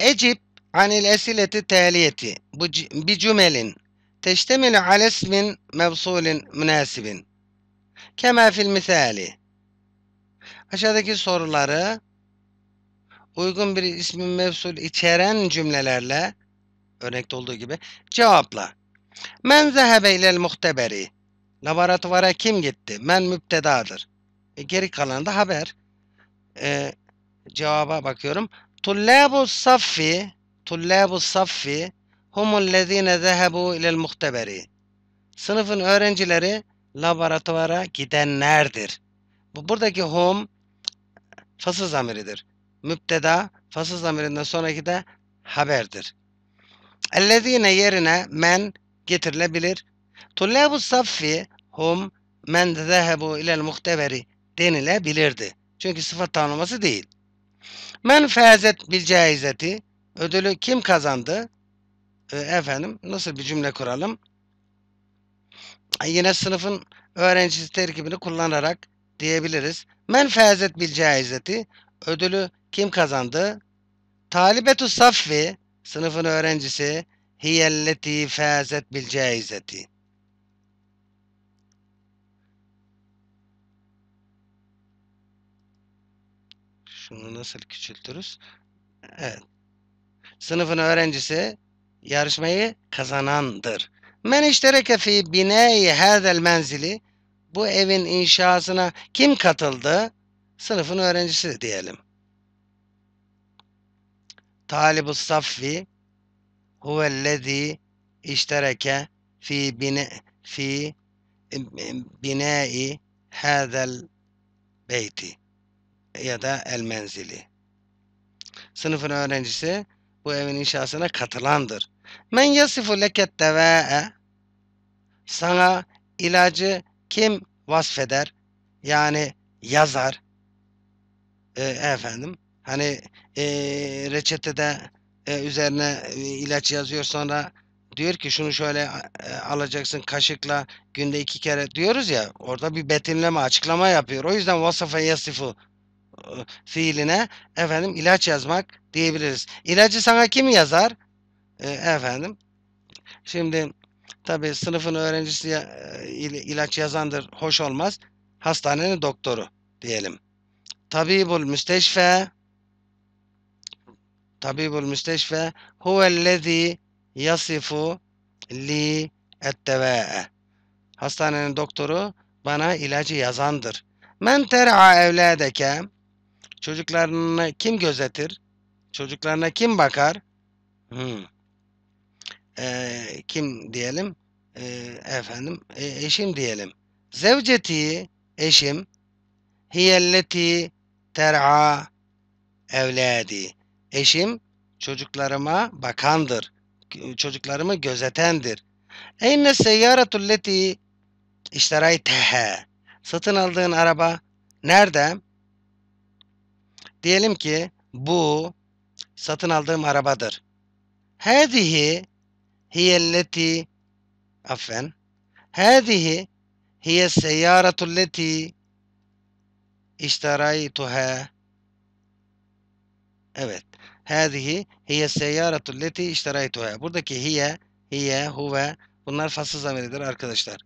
Ecip anil esileti teliyeti. Bu bir cümelin. Teştemilu ale ismin mevsulin münasibin. Kema fil misali. Aşağıdaki soruları uygun bir ismin mevsul içeren cümlelerle örnekte olduğu gibi cevapla. Men zehebe ilel muhteberi. Laboratuvara kim gitti? Men müptedadır. E, geri kalan da haber. E, cevaba bakıyorum. طلاب Saffi, طلاب Saffi, humullezine zehebu ilel muhteberi. Sınıfın öğrencileri laboratuvara gidenlerdir. Bu buradaki hum fasıl zamiridir. Müpteda fasıl zamirinden sonraki de haberdir. Ellezine yerine men getirilebilir. Tullabu saffi hum men zehebu ilel muhteberi denilebilirdi. Çünkü sıfat tanımlaması değil. Men fezet bil caizeti ödülü kim kazandı? E, efendim nasıl bir cümle kuralım? E, yine sınıfın öğrencisi terkibini kullanarak diyebiliriz. Men fezet bil caizeti ödülü kim kazandı? Talibetu safvi sınıfın öğrencisi hiyelleti fezet bil caizeti. Şunu nasıl küçültürüz? Evet. Sınıfın öğrencisi yarışmayı kazanandır. Men iştereke fi bineyi hadel menzili bu evin inşasına kim katıldı? Sınıfın öğrencisi diyelim. Talibu safvi huvellezî iştereke fi bine fi binai hadel beyti ya da el menzili. Sınıfın öğrencisi bu evin inşasına katılandır. Men yasifu leket devae sana ilacı kim vasfeder? Yani yazar. E, efendim hani e, reçetede e, üzerine e, ilaç yazıyor sonra diyor ki şunu şöyle e, alacaksın kaşıkla günde iki kere diyoruz ya orada bir betimleme açıklama yapıyor. O yüzden vasafa yasifu fiiline efendim ilaç yazmak diyebiliriz. İlacı sana kim yazar? E, efendim. Şimdi tabi sınıfın öğrencisi ya, e, ilaç yazandır hoş olmaz. Hastanenin doktoru diyelim. Tabibul müsteşfe Tabibul müsteşfe huvellezî yasifu li ettevâ'e Hastanenin doktoru bana ilacı yazandır. Men ter'a evlâdeke Çocuklarını kim gözetir? Çocuklarına kim bakar? Hmm. Ee, kim diyelim? Ee, efendim e, eşim diyelim. Zevceti eşim hiyelleti ter'a evladi. Eşim çocuklarıma bakandır. Çocuklarımı gözetendir. Eyne seyyaratul leti işteraytehe. Satın aldığın araba nerede? Diyelim ki bu satın aldığım arabadır. Hâzihi hiyelleti affen hâzihi hiye seyyâretulleti işteraytuhâ Evet. Hâzihi hiye seyyâretulleti işteraytuhâ Buradaki hiye, hiye, huve bunlar fasıl zamiridir arkadaşlar.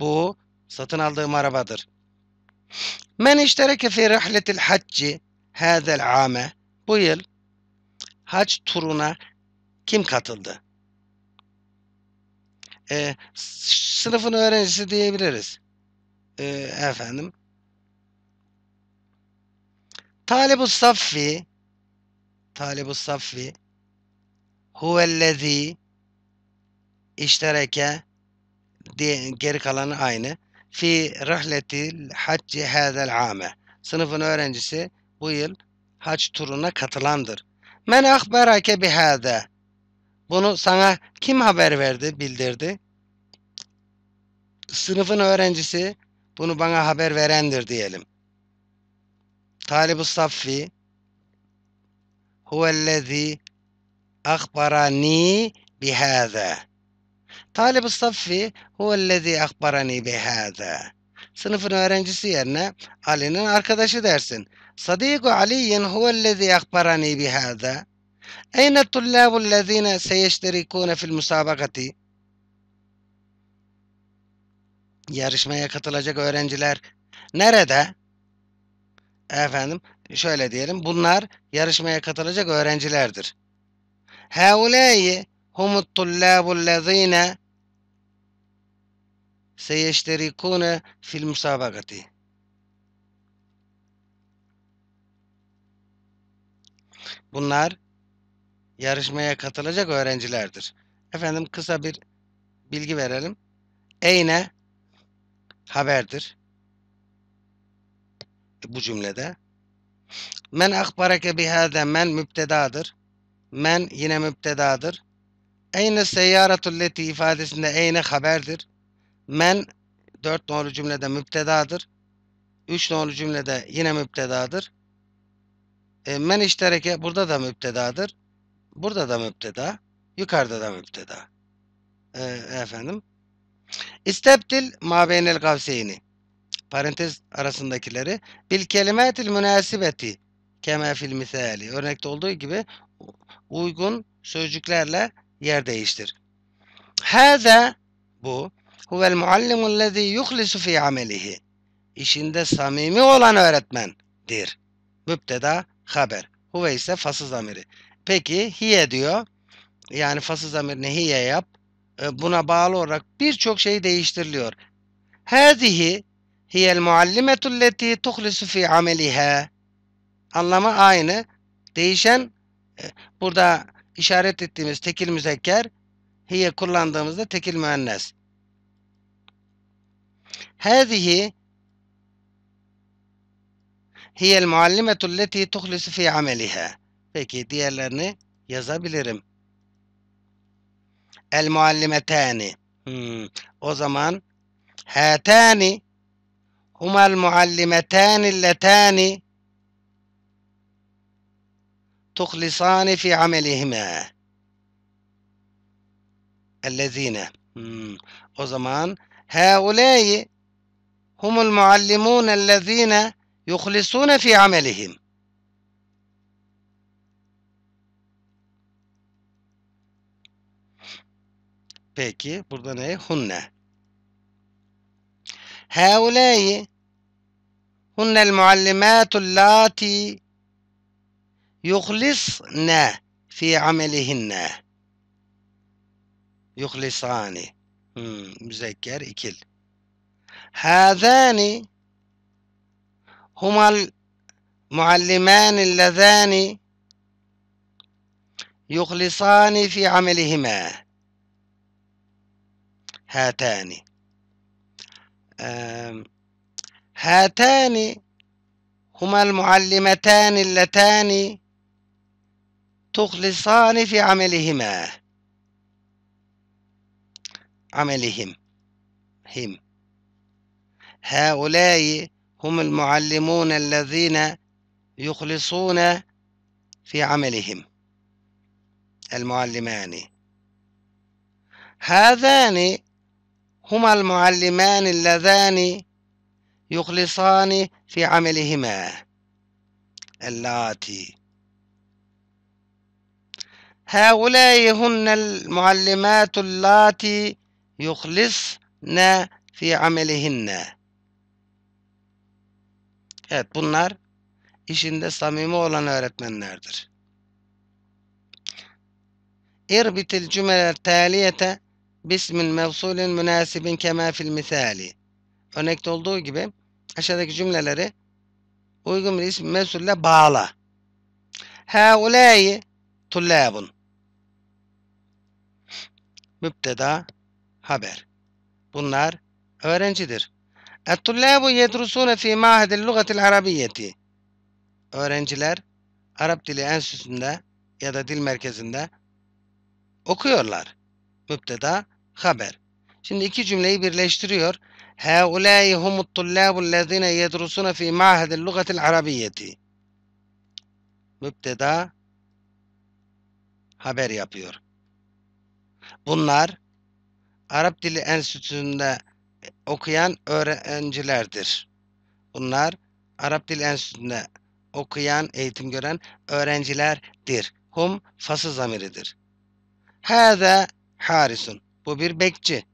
Bu satın aldığım arabadır. Men iştereke fi rihletil hacci Hâzel âme. Bu yıl hac turuna kim katıldı? E, sınıfın öğrencisi diyebiliriz. E, efendim. Talibu Safi Talibu Safi Huvellezî iştereke diye, geri kalanı aynı. Fi rihletil hacci hâzel âme. Sınıfın öğrencisi bu yıl hac turuna katılandır. Men ahberake bihâde. Bunu sana kim haber verdi, bildirdi? Sınıfın öğrencisi bunu bana haber verendir diyelim. talib Safi Saffi huvellezî akbarani bihâze. talib Safi Saffi huvellezî akbarani bihâze. Sınıfın öğrencisi yerine Ali'nin arkadaşı dersin. صديق علي هو الذي أخبرني بهذا أين الطلاب الذين سيشتركون في المسابقة؟ Yarışmaya katılacak öğrenciler nerede? Efendim şöyle diyelim bunlar yarışmaya katılacak öğrencilerdir. Hâulâyi humut tullâbullezîne seyeşterikûne fil musâbagati. Bunlar yarışmaya katılacak öğrencilerdir. Efendim kısa bir bilgi verelim. Eyne haberdir. Bu cümlede. Men akbareke bihâde men müptedadır. Men yine müptedadır. Eyne seyyaratul ifadesinde eyne haberdir. Men dört nolu cümlede müptedadır. Üç nolu cümlede yine müptedadır. E, men iştereke burada da müptedadır. Burada da müpteda. Yukarıda da müpteda. E, efendim. İstebdil mabeynel kavseyni. Parantez arasındakileri. Bil kelimetil münasibeti. Keme fil misali. Örnekte olduğu gibi uygun sözcüklerle yer değiştir. Hâze bu huvel muallimul lezî yuhlisu fî amelihi. İşinde samimi olan öğretmendir. Mübteda haber. Huve ise fasıl zamiri. Peki hiye diyor. Yani fasıl zamirini hiye yap. E, buna bağlı olarak birçok şey değiştiriliyor. Hâzihi hiyel muallimetu leti tuhlisu fi ameliha. Anlamı aynı. Değişen e, burada işaret ettiğimiz tekil müzekker hiye kullandığımızda tekil müennes. Hâzihi هي المعلمة التي تخلص في عملها فيكي ديالرني يزابلرم المعلمتان او زمان هاتان هما المعلمتان اللتان تخلصان في عملهما الذين او زمان هؤلاء هم المعلمون الذين يخلصون في عملهم Peki burada ne? Hunne. Heuleyi hunnel muallimâtul lâti yuhlisne fi amelihinne. Yuhlisani. Hmm, müzekker ikil. Hâzâni هما المعلمان اللذان يخلصان في عملهما هاتان هاتان هما المعلمتان اللتان تخلصان في عملهما عملهم هم هؤلاء هم المعلمون الذين يخلصون في عملهم المعلمان هذان هما المعلمان اللذان يخلصان في عملهما اللاتي هؤلاء هن المعلمات اللاتي يخلصن في عملهن Evet bunlar işinde samimi olan öğretmenlerdir. İrbitil cümleler taliyete bismil mevsulin münasibin kema fil misali. Örnekte olduğu gibi aşağıdaki cümleleri uygun bir isim mevsulle bağla. Haulâyi tullâbun. Mübdeda haber. Bunlar öğrencidir. اَتْتُلَّابُ يَدْرُسُونَ ف۪ي مَاهَدِ اللُّغَةِ الْعَرَبِيَّةِ Öğrenciler Arap Dili Enstitüsü'nde ya da dil merkezinde okuyorlar. Müpteda, haber. Şimdi iki cümleyi birleştiriyor. هَاُولَٰئِ هُمُ الطُّلَّابُ الَّذ۪ينَ يَدْرُسُونَ ف۪ي مَاهَدِ اللُّغَةِ الْعَرَبِيَّةِ Müpteda, haber yapıyor. Bunlar Arap Dili Enstitüsü'nde okuyan öğrencilerdir. Bunlar Arap Dil Enstitüsü'nde okuyan, eğitim gören öğrencilerdir. Hum fası zamiridir. Hâzâ harisun. Bu bir bekçi.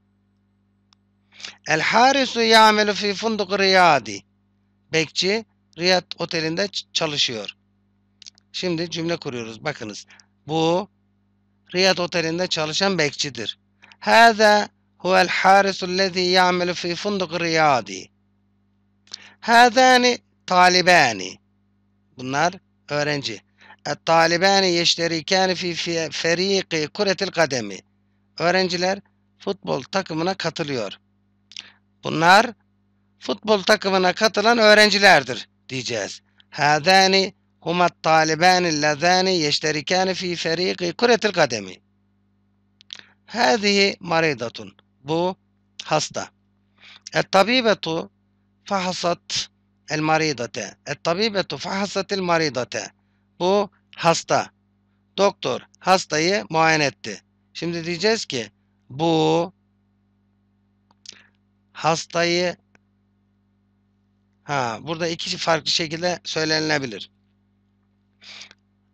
El harisu ya'melu fi funduk riyadi. Bekçi Riyad otelinde çalışıyor. Şimdi cümle kuruyoruz. Bakınız. Bu Riyad otelinde çalışan bekçidir. Hâzâ هو الحارس الذي يعمل في فندق رياضي. هذان طالبان. Bunlar öğrenci. الطالبان يشتركان في فريق كرة القدم. Öğrenciler futbol takımına katılıyor. Bunlar futbol takımına katılan öğrencilerdir diyeceğiz. Hâdâni humat talibâni lezâni yeşterikâni fî ferîki kuretil kademi. Hâzihi maridatun bu hasta. الطبيبة فحصت المريضة. الطبيبة فحصت المريضة. Bu hasta. Doktor hastayı muayene etti. Şimdi diyeceğiz ki bu hastayı ha burada iki farklı şekilde söylenilebilir.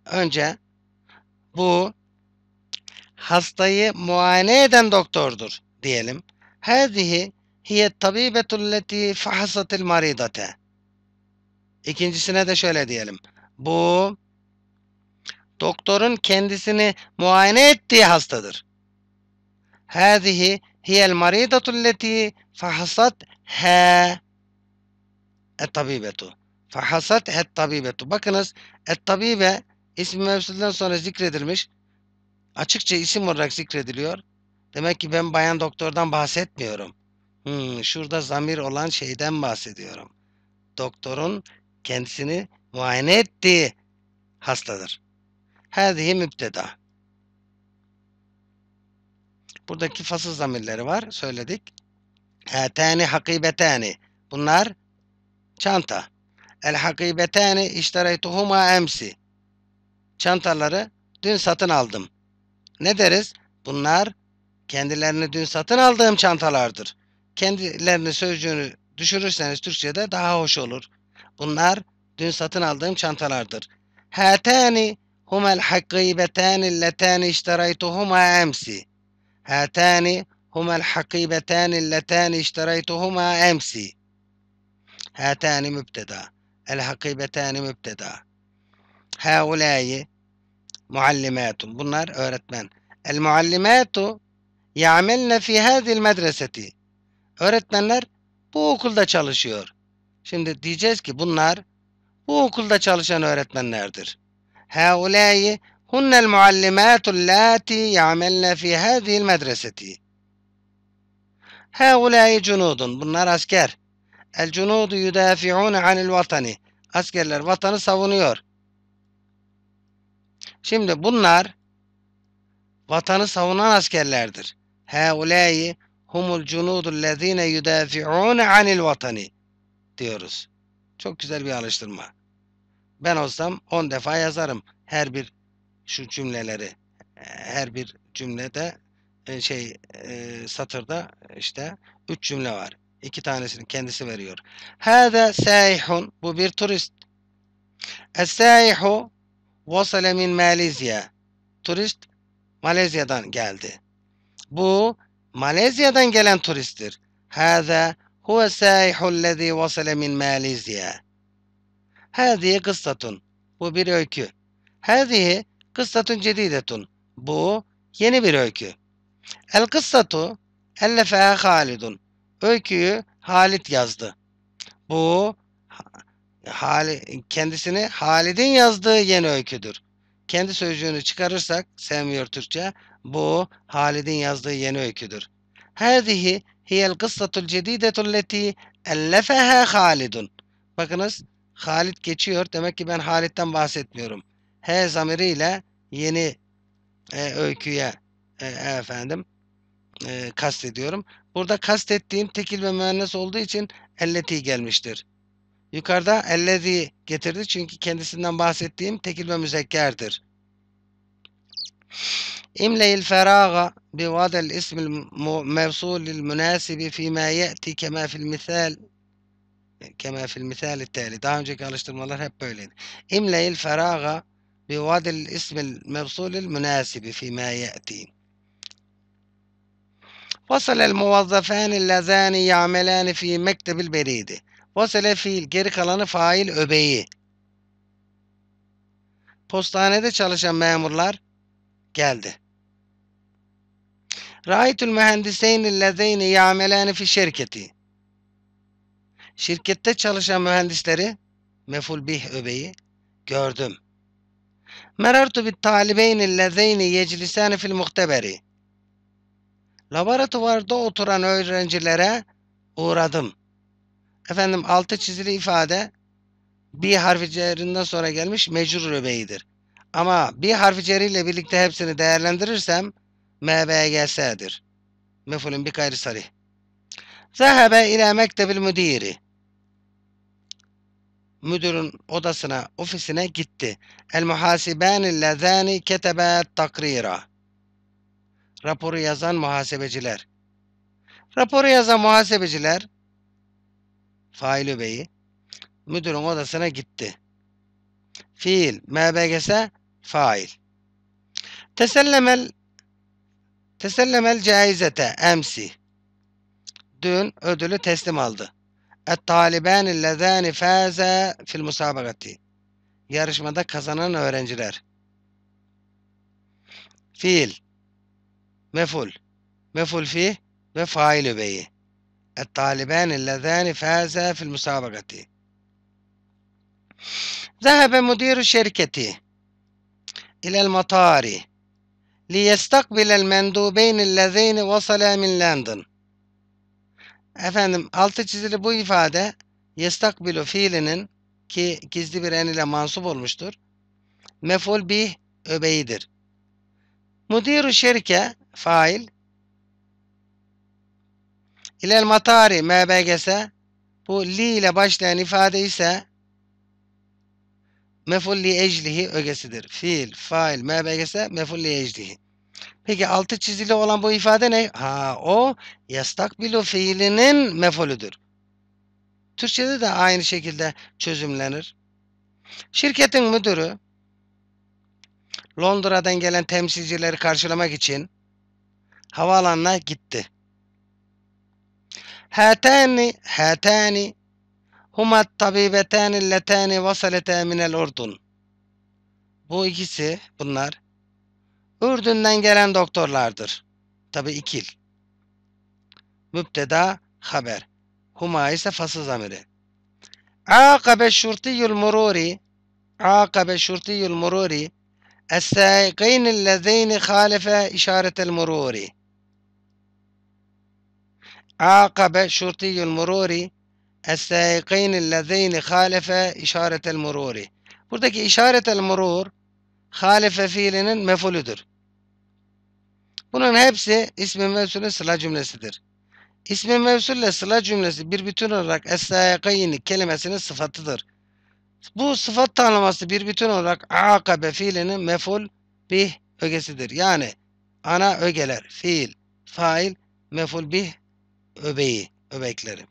Önce bu hastayı muayene eden doktordur diyelim. Hâzihi hiye tabibetulleti fahasatil maridate. İkincisine de şöyle diyelim. Bu doktorun kendisini muayene ettiği hastadır. Hâzihi hiyel maridatülleti fahasat he et tabibetu. Fahasat et tabibetu. Bakınız et tabibe ismi mevsulden sonra zikredilmiş. Açıkça isim olarak zikrediliyor. Demek ki ben bayan doktordan bahsetmiyorum. Hmm, şurada zamir olan şeyden bahsediyorum. Doktorun kendisini muayene ettiği hastadır. Hadihi müpteda. Buradaki fasıl zamirleri var. Söyledik. Hatani hakibetani. Bunlar çanta. El hakibetani iştereytuhuma emsi. Çantaları dün satın aldım. Ne deriz? Bunlar Kendilerini dün satın aldığım çantalardır. Kendilerini sözcüğünü düşürürseniz Türkçe'de daha hoş olur. Bunlar dün satın aldığım çantalardır. Hatani humel hakibetani letani işteraytuhuma emsi. Hatani humel hakibetani letani işteraytuhuma emsi. Hatani mübteda. El hakibetani mübteda. Haulayi muallimatun. Bunlar öğretmen. El muallimatu Ya'melne fi hadil medreseti. Öğretmenler bu okulda çalışıyor. Şimdi diyeceğiz ki bunlar bu okulda çalışan öğretmenlerdir. Haulâyi hunnel muallimâtul lâti ya'melne fi hadil medreseti. Haulâyi cunudun. Bunlar asker. El cunudu yudafi'ûne anil vatani. Askerler vatanı savunuyor. Şimdi bunlar vatanı savunan askerlerdir. Heulâi humul cunudullezîne yudâfi'ûne anil vatani diyoruz. Çok güzel bir alıştırma. Ben olsam 10 defa yazarım her bir şu cümleleri. Her bir cümlede e, şey e, satırda işte 3 cümle var. İki tanesini kendisi veriyor. Hâzâ sâihun bu bir turist. Es-sâihu vasale min Malezya. Turist Malezya'dan geldi. Bu Malezya'dan gelen turisttir. Hâzâ huve sâihul vasale min Malezya. Hâzihi kıstatun. Bu bir öykü. Hâzihi kısstatun cedidetun. Bu yeni bir öykü. El kıstatu ellefeha Halidun. Öyküyü Halit yazdı. Bu hali, kendisini Halid'in yazdığı yeni öyküdür. Kendi sözcüğünü çıkarırsak sevmiyor Türkçe. Bu Halid'in yazdığı yeni öyküdür. Hâzihi hiyel kıssatul cedidetul leti ellefeha Halidun. Bakınız Halid geçiyor. Demek ki ben Halid'den bahsetmiyorum. He zamiriyle yeni e, öyküye e, efendim e, kastediyorum. Burada kastettiğim tekil ve müennes olduğu için elleti gelmiştir. Yukarıda ellezi getirdi çünkü kendisinden bahsettiğim tekil ve müzekkerdir. املأ الفراغ بوضع الاسم الموصول المناسب فيما يأتي كما في المثال كما في المثال التالي daha önceki alıştırmalar hep املأ الفراغ بوضع الاسم الموصول المناسب فيما يأتي وصل الموظفان اللذان يعملان في مكتب البريد وصل في geri kalanı فايل öbeği. Postanede çalışan memurlar geldi. Ra'ytul mühendiseynillezeyni ya'melâne fi şirketi. Şirkette çalışan mühendisleri meful bih öbeği gördüm. Merartu bit talibeynillezeyni yeclisâne fil muhteberi. Laboratuvarda oturan öğrencilere uğradım. Efendim altı çizili ifade bir harfi cerinden sonra gelmiş mecrur öbeğidir. Ama bir harfi ceriyle birlikte hepsini değerlendirirsem MBGS'dir. Mefulün bir gayri sarı. Zehebe ile mektebil müdiri. Müdürün odasına, ofisine gitti. El muhasibâni lezâni ketebe takrira. Raporu yazan muhasebeciler. Raporu yazan muhasebeciler failü beyi müdürün odasına gitti. Fiil, MBGS fail. Tesellemel Tesellemel caizete emsi. Dün ödülü teslim aldı. Et talibani lezani faze fil musabakati. Yarışmada kazanan öğrenciler. Fiil. Meful. Meful fi ve failü beyi. Et talibani lezani faze fil musabakati. Zehebe müdürü şirketi. İlel matari. لِيَسْتَقْبِلَ الْمَنْدُوبَيْنِ اللَّذَيْنِ وَصَلَا min London. Efendim altı çizili bu ifade yestakbilu fiilinin ki gizli bir en ile mansup olmuştur. Meful bih öbeğidir. Müdürü şirke fail İlel matari mbgs bu li ile başlayan ifade ise Meful li eclihi ögesidir. Fiil, fail, mebegese meful li eclihi. Peki altı çizili olan bu ifade ne? Ha o yastakbilu fiilinin mefulüdür. Türkçede de aynı şekilde çözümlenir. Şirketin müdürü Londra'dan gelen temsilcileri karşılamak için havaalanına gitti. Hatani, hatani Huma tabibetani letani vasalete minel ordun. Bu ikisi bunlar Ürdün'den gelen doktorlardır. Tabi ikil. Mübteda haber. Huma ise fasıl zamiri. Akabe şurtiyul mururi Akabe şurtiyul mururi Es-sâikîn ellezîni hâlefe işaretel mururi Akabe şurtiyul mururi Es-sâikîn lezîni hâlefe işaretel mururi. Buradaki işaretel murur hâlefe fiilinin Bunun hepsi ismi mevsulün sıla cümlesidir. İsmi mevsul sıla cümlesi bir bütün olarak es-sâikîni kelimesinin sıfatıdır. Bu sıfat tanımlaması bir bütün olarak akabe fiilinin meful bih ögesidir. Yani ana ögeler, fiil, fail, meful bih öbeği, öbekleri.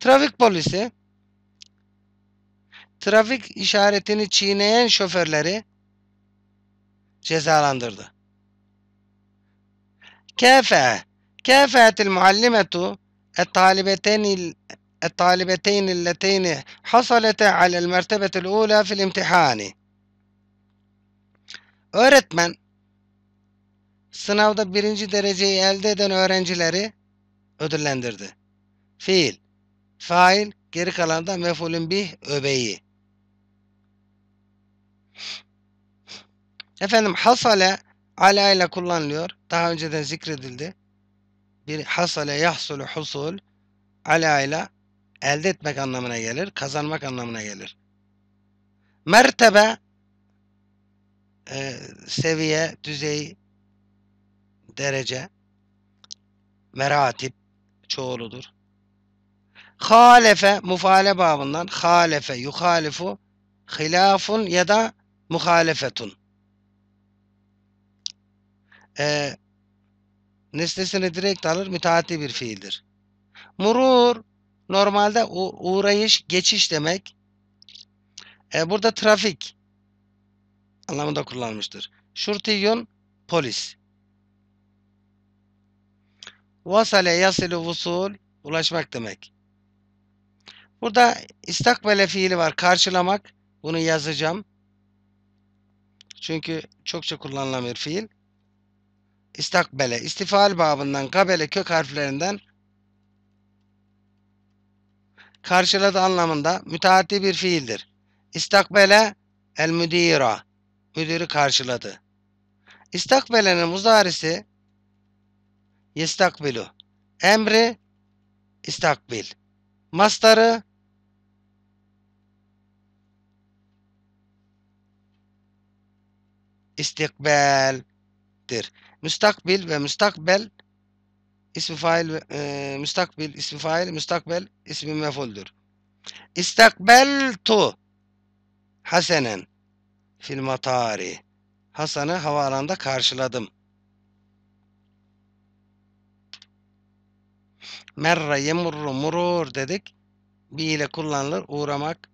Trafik polisi trafik işaretini çiğneyen şoförleri cezalandırdı. Kâfe كافأت المعلمة الطالبتين الطالبتين اللتين حصلتا على المرتبة الأولى في الامتحان. Öğretmen sınavda birinci dereceyi elde eden öğrencileri ödüllendirdi. Fiil fail, geri kalan da mefulün bir öbeği. Efendim hasale ala ile kullanılıyor. Daha önceden zikredildi. Bir hasale yahsulu husul ala ile elde etmek anlamına gelir. Kazanmak anlamına gelir. Mertebe e, seviye, düzey, derece meratip çoğuludur. Halefe mufale babından halefe yuhalifu hilafun ya da muhalefetun. Ee, nesnesini direkt alır müteaddi bir fiildir. Murur normalde uğrayış, geçiş demek. E, burada trafik anlamında kullanmıştır. Şurtiyun polis. Vasale yasilu vusul ulaşmak demek. Burada istakbele fiili var. Karşılamak. Bunu yazacağım. Çünkü çokça kullanılan bir fiil. İstakbele. İstifal babından kabele kök harflerinden karşıladı anlamında müteaddi bir fiildir. İstakbele el müdira. Müdürü karşıladı. İstakbelenin muzarisi yestakbilu. Emri istakbil. Mastarı istikbaldir. Müstakbil ve müstakbel ismi fail e, müstakbil ismi fail müstakbel ismi mefuldür. İstakbeltu Hasenen fil matari. Hasan'ı havaalanında karşıladım. Merre yemurru murur dedik. Bi ile kullanılır uğramak.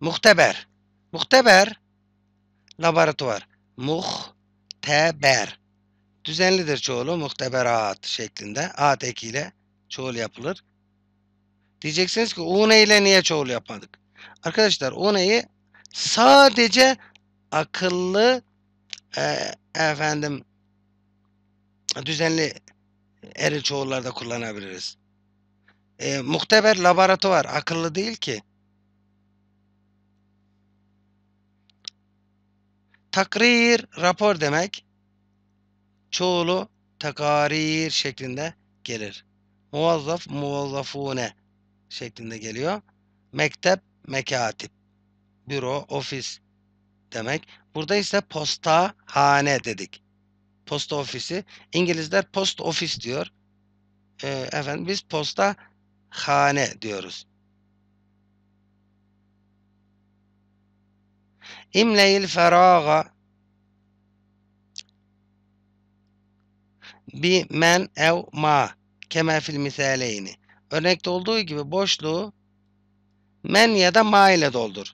Muhteber. Muhteber Laboratuvar. Muhteber. Düzenlidir çoğulu muhteberat şeklinde. A tekiyle çoğul yapılır. Diyeceksiniz ki une ile niye çoğul yapmadık? Arkadaşlar une'yi sadece akıllı e, efendim düzenli eril çoğullarda kullanabiliriz. E, muhteber laboratuvar akıllı değil ki. Takrir rapor demek. Çoğulu takarir şeklinde gelir. Muvazzaf muvazzafune şeklinde geliyor. Mektep mekatip. Büro, ofis demek. Burada ise posta hane dedik. Posta ofisi. İngilizler post ofis diyor. Ee, efendim biz posta hane diyoruz. املأ bi men أو ma, كما fil المثالين Örnekte olduğu gibi boşluğu men ya da ma ile doldur.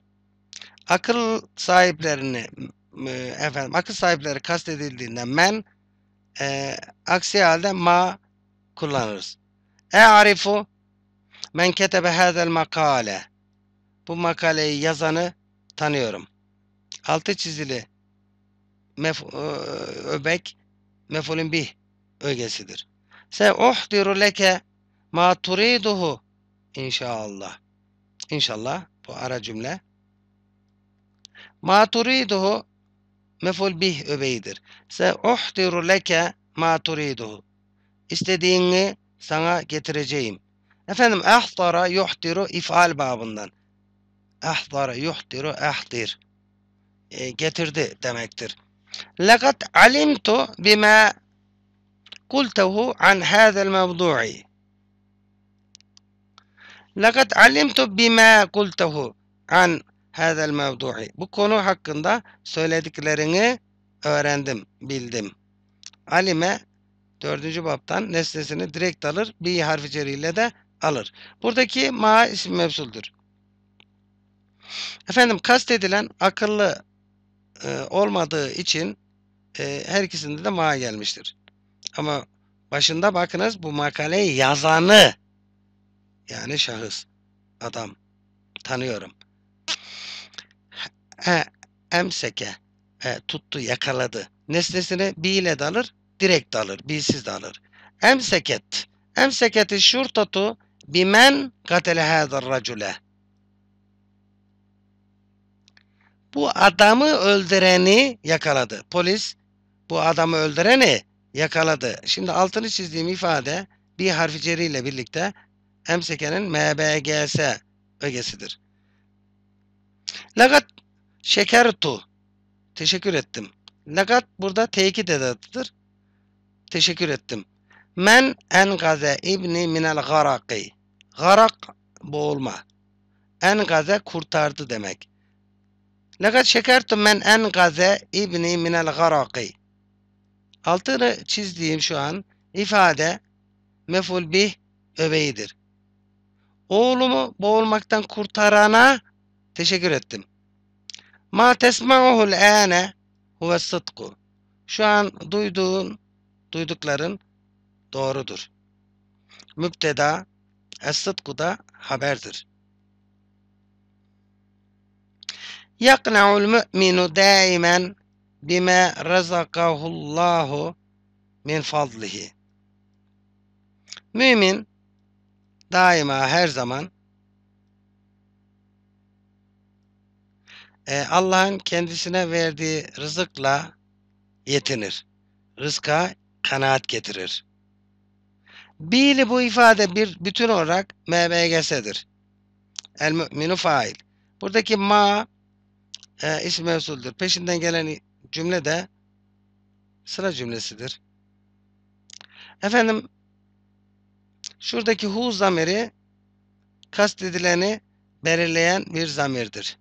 Akıl sahiplerini efendim akıl sahipleri kastedildiğinde men e, aksi halde ma kullanırız. E arifu men ketebe hadel makale. Bu makaleyi yazanı tanıyorum altı çizili mef ıı, öbek mefulün bih ögesidir. Se uhdiru leke ma turiduhu inşallah. İnşallah bu ara cümle. Ma turiduhu meful bih öbeğidir. Se uhdiru leke ma turiduhu. İstediğini sana getireceğim. Efendim ahtara yuhtiru ifal babından. Ahtara yuhtiru ahtir. E, getirdi demektir. لَقَدْ عَلِمْتُ bima قُلْتَهُ an هَذَا الْمَوْضُوعِ لَقَدْ عَلِمْتُ bima قُلْتَهُ an هَذَا الْمَوْضُوعِ Bu konu hakkında söylediklerini öğrendim, bildim. Alime dördüncü baptan nesnesini direkt alır, bir harf içeriğiyle de alır. Buradaki ma isim mevsuldür. Efendim kastedilen akıllı e, olmadığı için e, her ikisinde de ma gelmiştir. Ama başında bakınız bu makaleyi yazanı yani şahıs, adam tanıyorum. E, emseke e, tuttu, yakaladı. Nesnesini bi ile dalır, direkt dalır, bilsiz dalır. Emseket. Emseketi şurtatu bimen katele hâdar racule. bu adamı öldüreni yakaladı. Polis bu adamı öldüreni yakaladı. Şimdi altını çizdiğim ifade bir harfi ceriyle birlikte Emseke'nin MBGS ögesidir. Lagat şekertu. Teşekkür ettim. Lagat burada teyit edatıdır. Teşekkür ettim. Men engaze ibni minel garaki. Garak boğulma. Engaze kurtardı demek. Lekad şekertum men engaze ibni minel garaki. Altını çizdiğim şu an ifade meful bih öveyidir. Oğlumu boğulmaktan kurtarana teşekkür ettim. Ma tesma'uhul ene huve sıdku. Şu an duyduğun, duydukların doğrudur. Mübteda, es-sıdku da haberdir. يقنع المؤمن دائما بما رزقه الله min fadlihi. Mümin daima her zaman e, Allah'ın kendisine verdiği rızıkla yetinir. Rızka kanaat getirir. Biili bu ifade bir bütün olarak MBGS'dir. El müminu fail. Buradaki ma e, isim mevsuldür. Peşinden gelen cümle de sıra cümlesidir. Efendim şuradaki hu zamiri kastedileni belirleyen bir zamirdir.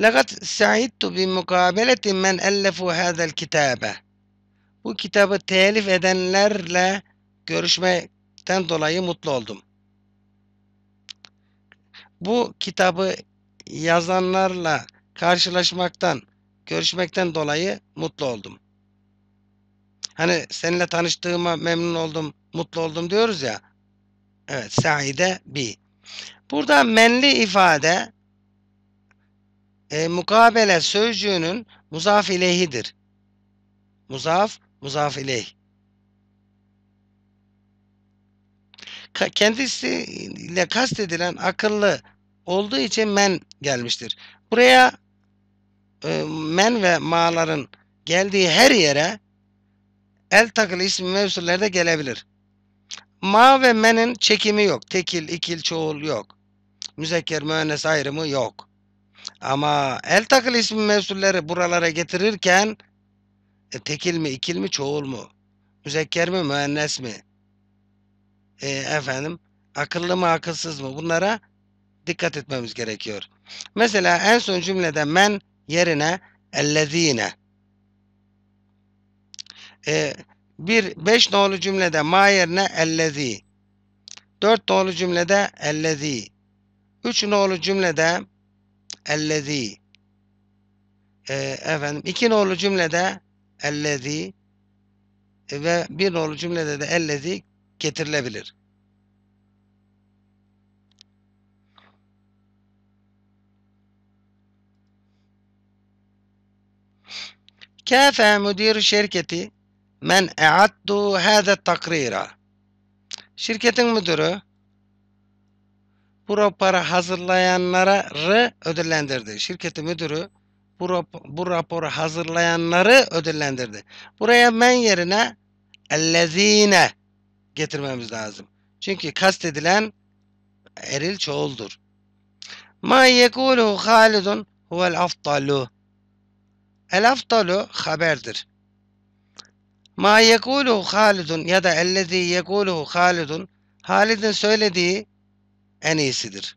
لَقَدْ bi بِمُقَابَلَةِ men أَلَّفُوا هَذَا الْكِتَابَ Bu kitabı telif edenlerle görüşmekten dolayı mutlu oldum. Bu kitabı yazanlarla karşılaşmaktan, görüşmekten dolayı mutlu oldum. Hani seninle tanıştığıma memnun oldum, mutlu oldum diyoruz ya. Evet, Saide bi. Burada menli ifade e, mukabele sözcüğünün muzaf ileyhidir. Muzaf, muzaf ileyh. Ka kendisiyle kastedilen akıllı, olduğu için men gelmiştir. Buraya e, men ve maların geldiği her yere el takılı isim mevsuller de gelebilir. Ma ve menin çekimi yok. Tekil, ikil, çoğul yok. Müzekker, müennes ayrımı yok. Ama el takılı isim mevsulleri buralara getirirken e, tekil mi, ikil mi, çoğul mu? Müzekker mi, müennes mi? E, efendim, akıllı mı, akılsız mı? Bunlara dikkat etmemiz gerekiyor. Mesela en son cümlede men yerine ellezine. Ee, bir beş nolu cümlede ma yerine ellezi. Dört nolu cümlede ellezi. Üç nolu cümlede ellezi. Ee, efendim iki nolu cümlede ellezi e, ve bir nolu cümlede de ellezi getirilebilir. كافى مدير şirketi men e'attu hâze takrira. Şirketin müdürü bu raporu hazırlayanlara rı ödüllendirdi. Şirketi müdürü bu, bu raporu hazırlayanları ödüllendirdi. Buraya men yerine ellezine getirmemiz lazım. Çünkü kastedilen eril çoğuldur. Ma yekuluhu halidun huvel aftalu. El afdalu haberdir. Ma yekuluhu halidun ya da ellezî yekuluhu halidun Halid'in söylediği en iyisidir.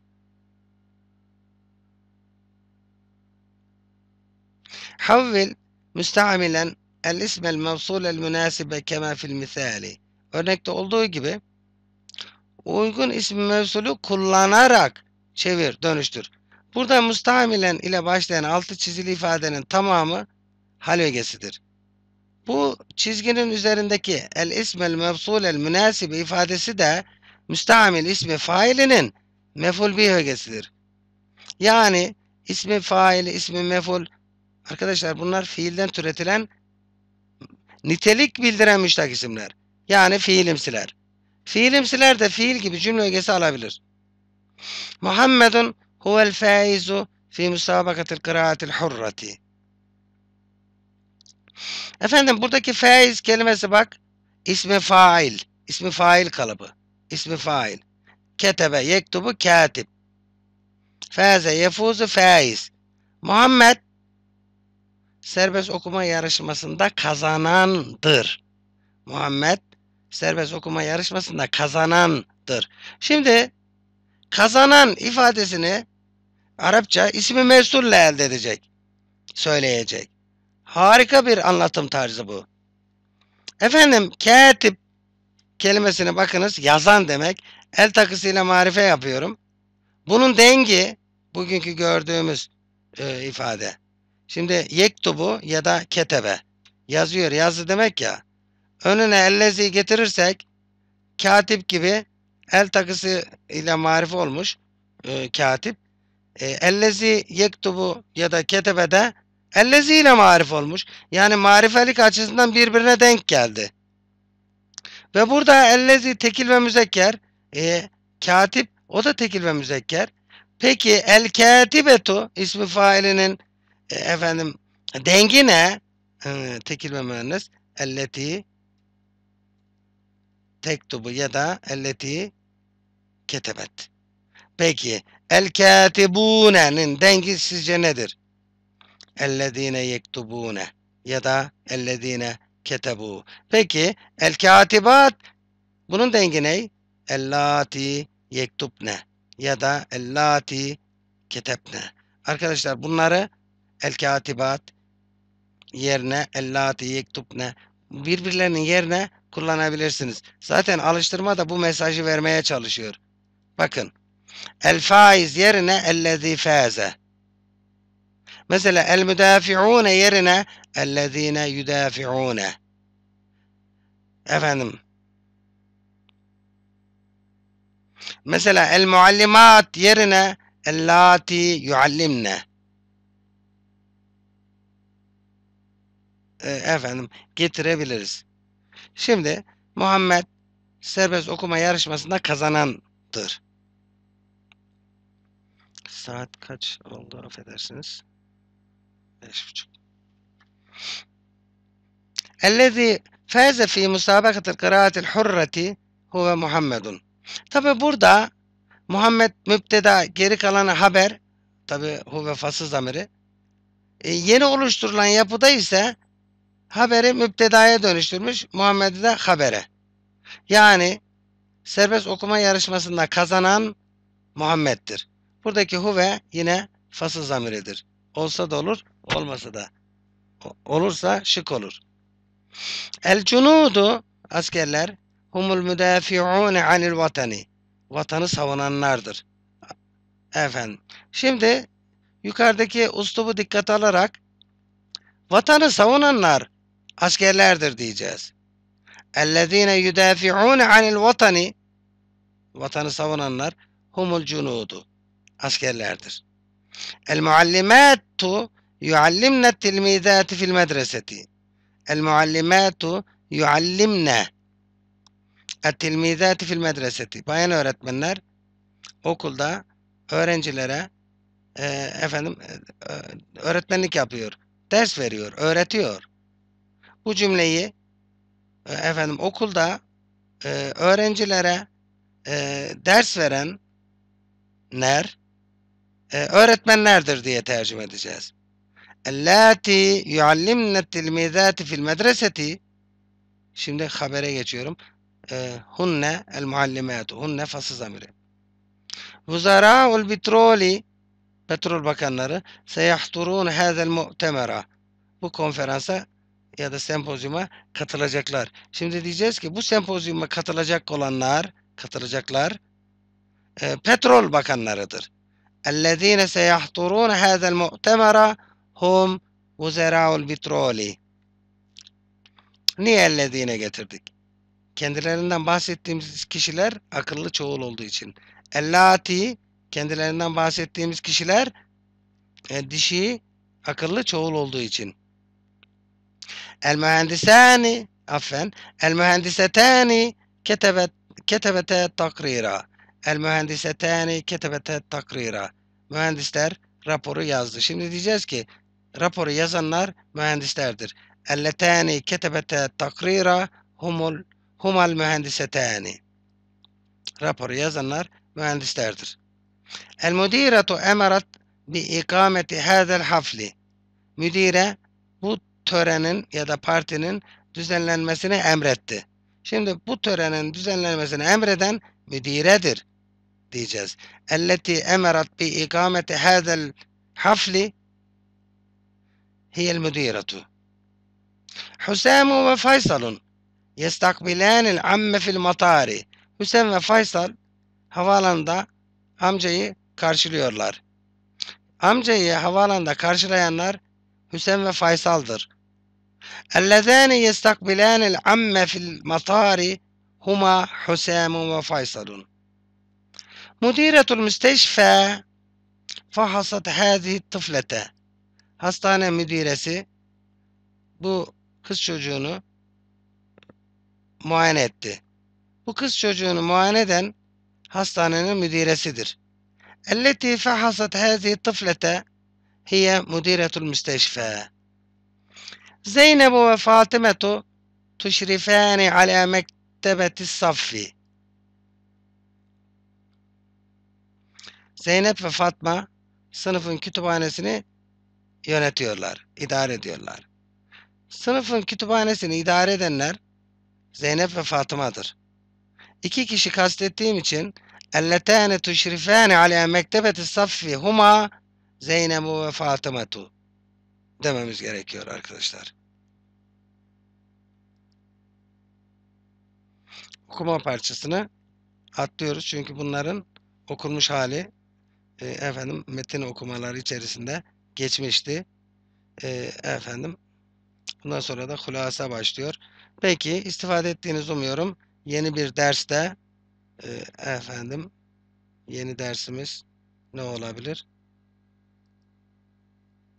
Havvil müsteamilen el ismel mevsul el münasibe kema fil misali. Örnekte olduğu gibi uygun ismi mevsulu kullanarak çevir, dönüştür. Burada müstahamilen ile başlayan altı çizili ifadenin tamamı hal ögesidir. Bu çizginin üzerindeki el ismel mevsul el münasibi ifadesi de müstahamil ismi failinin meful bir ögesidir. Yani ismi faili, ismi meful arkadaşlar bunlar fiilden türetilen nitelik bildiren müştak isimler. Yani fiilimsiler. Fiilimsiler de fiil gibi cümle ögesi alabilir. Muhammedun هو الفائز في müsabakatil القراءة الحرة. Efendim buradaki faiz kelimesi bak ismi fail. ismi fail kalıbı. ismi fail. Ketebe yektubu katip. Feze yefuzu faiz. Muhammed serbest okuma yarışmasında kazanandır. Muhammed serbest okuma yarışmasında kazanandır. Şimdi kazanan ifadesini Arapça ismi mesulle elde edecek, söyleyecek. Harika bir anlatım tarzı bu. Efendim katip kelimesine bakınız yazan demek. El takısıyla marife yapıyorum. Bunun dengi bugünkü gördüğümüz e, ifade. Şimdi yektubu ya da ketebe yazıyor. Yazdı demek ya. Önüne ellezi getirirsek katip gibi El takısı ile marif olmuş e, katip. E, ellezi yektubu ya da ketebede ellezi ile marif olmuş. Yani marifelik açısından birbirine denk geldi. Ve burada ellezi tekil ve müzekker. E, katip o da tekil ve müzekker. Peki el katibetu ismi failinin e, efendim dengi ne? E, tekil ve müennes. Elleti tektubu ya da elleti ketebet. Peki el katibune'nin dengi sizce nedir? Ellezine yektubune ya da ellezine ketebu. Peki el katibat bunun dengi ne? Ellati yektubne ya da ellati ketebne. Arkadaşlar bunları el katibat yerine ellati yektubne birbirlerinin yerine kullanabilirsiniz. Zaten alıştırma da bu mesajı vermeye çalışıyor. Bakın. El faiz yerine ellezî fâze. Mesela el müdafi'ûne yerine ellezîne yudafi'ûne. Efendim. Mesela el muallimat yerine ellati yuallimne. E, efendim getirebiliriz. Şimdi Muhammed serbest okuma yarışmasında kazanandır. Saat kaç oldu affedersiniz. Beş buçuk. Ellezî feze fî musâbakatil kıraatil hurreti huve Muhammedun. Tabi burada Muhammed müpteda geri kalanı haber tabi huve fasız zamiri e, yeni oluşturulan yapıda ise haberi müptedaya dönüştürmüş Muhammed'i de habere. Yani serbest okuma yarışmasında kazanan Muhammed'dir. Buradaki huve yine fasıl zamiridir. Olsa da olur, olmasa da. Olursa şık olur. El cunudu askerler humul müdafi'une anil vatani. Vatanı savunanlardır. Efendim. Şimdi yukarıdaki uslubu dikkat alarak vatanı savunanlar askerlerdir diyeceğiz. اَلَّذ۪ينَ يُدَافِعُونَ عَنِ vatani, Vatanı savunanlar humul cunudu askerlerdir. El muallimatu yuallimne tilmidati fil medreseti. El muallimatu yuallimne tilmidati fil medreseti. Bayan öğretmenler okulda öğrencilere e, efendim e, e, öğretmenlik yapıyor. Ders veriyor, öğretiyor. Bu cümleyi e, efendim okulda e, öğrencilere e, ders ner? e, öğretmenlerdir diye tercüme edeceğiz. Ellati yuallimne tilmizati fil medreseti Şimdi habere geçiyorum. E, hunne el muallimatu. Hunne fasıl zamiri. Vuzara'ul petroli Petrol bakanları seyahturun hazel mu'temera. Bu konferansa ya da sempozyuma katılacaklar. Şimdi diyeceğiz ki bu sempozyuma katılacak olanlar, katılacaklar e, petrol bakanlarıdır. الذين سيحضرون هذا المؤتمر هم وزراء البترول Niye ellediğine getirdik? Kendilerinden bahsettiğimiz kişiler akıllı çoğul olduğu için. Ellati kendilerinden bahsettiğimiz kişiler e, dişi akıllı çoğul olduğu için. El mühendisani affen el mühendisetani ketebet ketebete takrira. El mühendisetani ketebete takrira mühendisler raporu yazdı. Şimdi diyeceğiz ki raporu yazanlar mühendislerdir. Elletani ketebete takrira humul humal mühendisetani. Raporu yazanlar mühendislerdir. El müdiretu emarat bi ikameti hadel hafli. Müdire bu törenin ya da partinin düzenlenmesini emretti. Şimdi bu törenin düzenlenmesini emreden müdiredir diyeceğiz. Elleti emerat bi ikameti hadel hafli hiyel müdiretu. Hüsamu ve Faysal'un yestakbilenil amme fil matari. Hüsam ve Faysal havalanda amcayı karşılıyorlar. Amcayı havalanda karşılayanlar Hüsam ve Faysal'dır. اَلَّذَانِ يَسْتَقْبِلَانِ الْعَمَّ matari. Huma هُمَا ve وَفَيْصَلٌ مديرة المستشفى فحصت هذه الطفلة hastane müdiresi bu kız çocuğunu muayene etti. Bu kız çocuğunu muayene eden hastanenin müdiresidir. Elleti fahasat hazi tıflete hiye müdiretul müsteşfe. Zeynep ve Fatimetu tuşrifani ala mektebeti saffi. Zeynep ve Fatma sınıfın kütüphanesini yönetiyorlar, idare ediyorlar. Sınıfın kütüphanesini idare edenler Zeynep ve Fatıma'dır. İki kişi kastettiğim için elletâne tuşrifâne alâ mektebeti saffi huma Zeynebu ve Fatımatu dememiz gerekiyor arkadaşlar. Okuma parçasını atlıyoruz çünkü bunların okunmuş hali e, efendim metin okumaları içerisinde geçmişti. E, efendim bundan sonra da hulasa başlıyor. Peki istifade ettiğinizi umuyorum. Yeni bir derste e, efendim yeni dersimiz ne olabilir?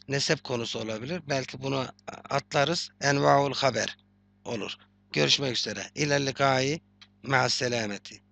Nesep konusu olabilir. Belki bunu atlarız. Envaul haber olur. Görüşmek üzere. İlerlikâi mea selameti.